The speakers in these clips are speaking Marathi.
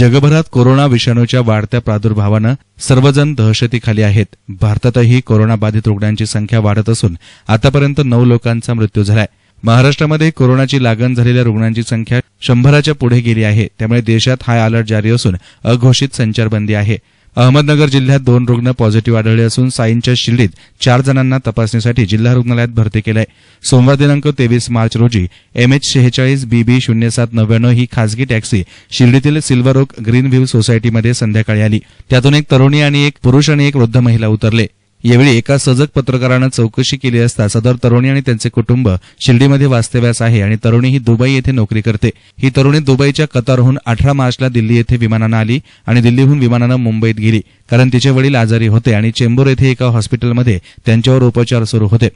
जगभरात कोरोना विषाणूच्या वाढत्या प्रादुर्भावानं सर्वजण दहशतीखाली आहेत भारतातही कोरोनाबाधित रुग्णांची संख्या वाढत असून आतापर्यंत नऊ लोकांचा मृत्यू झालाय महाराष्ट्रामध्ये कोरोनाची लागण झालेल्या रुग्णांची संख्या शंभराच्या पुढे गेली आहे त्यामुळे देशात हाय अलर्ट जारी असून अघोषित संचारबंदी आहे अहमदनगर जिल्ह्यात दोन रुग्ण पॉझिटिव्ह आढळले असून साईंच्या शिर्डीत चार जणांना तपासणीसाठी जिल्हा रुग्णालयात भरती केलंय सोमवार दिनांक तेवीस मार्च रोजी एमएच शेहेचाळीस बीबी शून्य सात नव्याण्णव ही खासगी टॅक्सी शिर्डीतील सिल्वर ओक ग्रीन व्ह्यू सोसायटीमध्ये संध्याकाळी आली त्यातून एक तरुणी आणि एक पुरुष आणि एक वृद्ध महिला उतरले यावेळी एका सजग पत्रकारानं चौकशी केली असता सदर तरुणी आणि त्यांचे कुटुंब शिर्डीमध्ये वास्तव्यास आहे आणि तरुणी ही दुबई येथे नोकरी करते ही तरुणी दुबईच्या कतारहून अठरा मार्चला दिल्ली येथे विमानानं आली आणि दिल्लीहून विमानानं मुंबईत गेली कारण तिचे वडील आजारी होते आणि चेंबूर येथे एका हॉस्पिटलमध्ये त्यांच्यावर उपचार सुरू होते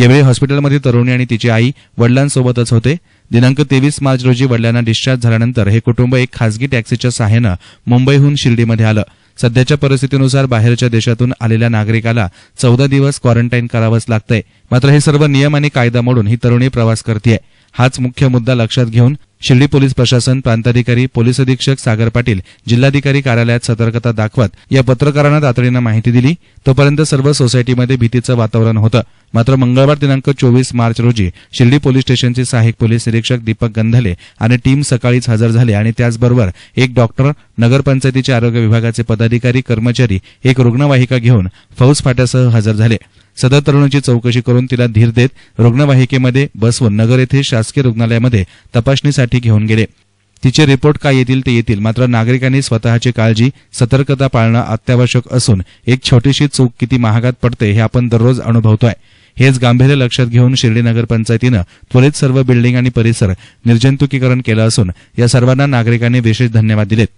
यावेळी हॉस्पिटलमध्ये तरुणी आणि तिची आई वडिलांसोबतच होते दिनांक तेवीस मार्च रोजी वडिलांना डिस्चार्ज झाल्यानंतर हे कुटुंब एक खासगी टॅक्सीच्या सहाय्यानं मुंबईहून शिर्डीमध्ये आलं सध्याच्या परिस्थितीनुसार बाहेरच्या देशातून आलेल्या नागरिकाला चौदा दिवस क्वारंटाईन करावंच लागतंय मात्र हे सर्व नियम आणि कायदा मोडून ही तरुणी प्रवास करते हाच मुख्य मुद्दा लक्षात घेऊन शिर्डी पोलीस प्रशासन प्रांताधिकारी पोलीस अधीक्षक सागर पाटील जिल्हाधिकारी कार्यालयात सतर्कता दाखवत या पत्रकारांना तातडीनं माहिती दिली तोपर्यंत सर्व सोसायटीमध्ये भीतीचं वातावरण होतं मात्र मंगळवार दिनांक चोवीस मार्च रोजी शिर्डी पोलीस स्टेशनचे सहाय्यक पोलीस निरीक्षक दीपक गंधले आणि टीम सकाळीच हजर झाले आणि त्याचबरोबर एक डॉक्टर नगरपंचायतीच्या आरोग्य विभागाचे पदाधिकारी कर्मचारी एक रुग्णवाहिका घेऊन फौज फाट्यासह हजर झाले सदर तरुणाची चौकशी करून तिला धीर देत रुग्णवाहिकेमध्ये बसवून नगर येथील शासकीय रुग्णालयामध्ये तपासणीसाठी घेऊन गेले तिचे रिपोर्ट काय येतील ते येतील मात्र नागरिकांनी स्वतःची काळजी सतर्कता पाळणं अत्यावश्यक असून एक छोटीशी चूक किती महागात पडते हे आपण दररोज अनुभवतोय हेच गांभीर्य लक्षात घेऊन शिर्डी नगरपंचायतीनं त्वरित सर्व बिल्डिंग आणि परिसर निर्जंतुकीकरण केलं असून या सर्वांना नागरिकांनी विशेष धन्यवाद दिलेत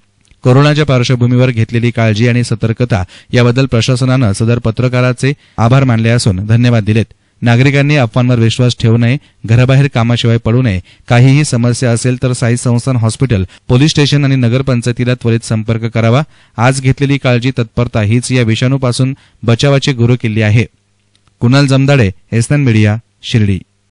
कोरोनाच्या पार्श्वभूमीवर घेतलेली काळजी आणि सतर्कता याबद्दल प्रशासनानं सदर पत्रकाराचे आभार मानले असून धन्यवाद दिलेत नागरिकांनी अफवांवर विश्वास ठेवू नये घराबाहेर कामाशिवाय पडू नये काहीही समस्या असेल तर साई संस्थान हॉस्पिटल पोलीस स्टेशन आणि नगरपंचायतीला त्वरित संपर्क करावा आज घेतलेली काळजी तत्परता हीच या विषाणूपासून बचावाची गुरुकिल्ली आहे कुणाल जमदाडे एसएन मीडिया शिर्डी